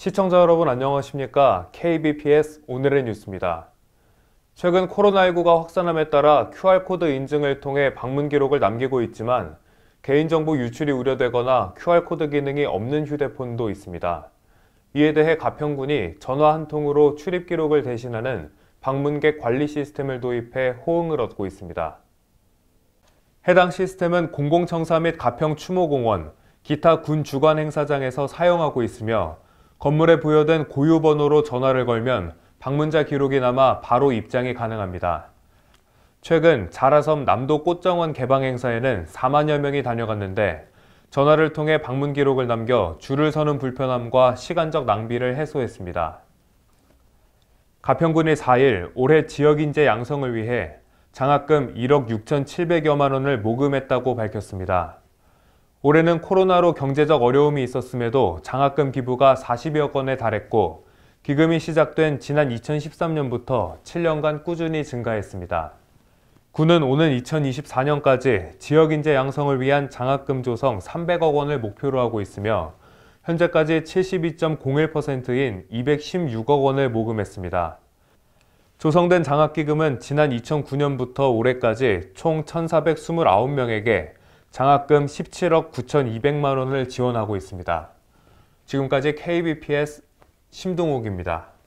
시청자 여러분 안녕하십니까? KBPS 오늘의 뉴스입니다. 최근 코로나19가 확산함에 따라 QR코드 인증을 통해 방문 기록을 남기고 있지만 개인정보 유출이 우려되거나 QR코드 기능이 없는 휴대폰도 있습니다. 이에 대해 가평군이 전화 한 통으로 출입 기록을 대신하는 방문객 관리 시스템을 도입해 호응을 얻고 있습니다. 해당 시스템은 공공청사 및 가평 추모공원, 기타 군 주관 행사장에서 사용하고 있으며 건물에 부여된 고유 번호로 전화를 걸면 방문자 기록이 남아 바로 입장이 가능합니다. 최근 자라섬 남도 꽃정원 개방 행사에는 4만여 명이 다녀갔는데 전화를 통해 방문 기록을 남겨 줄을 서는 불편함과 시간적 낭비를 해소했습니다. 가평군이 4일 올해 지역인재 양성을 위해 장학금 1억 6,700여만 원을 모금했다고 밝혔습니다. 올해는 코로나로 경제적 어려움이 있었음에도 장학금 기부가 40여 건에 달했고 기금이 시작된 지난 2013년부터 7년간 꾸준히 증가했습니다. 군은 오는 2024년까지 지역인재 양성을 위한 장학금 조성 300억 원을 목표로 하고 있으며 현재까지 72.01%인 216억 원을 모금했습니다. 조성된 장학기금은 지난 2009년부터 올해까지 총 1,429명에게 장학금 17억 9,200만 원을 지원하고 있습니다. 지금까지 KBPS 심동욱입니다.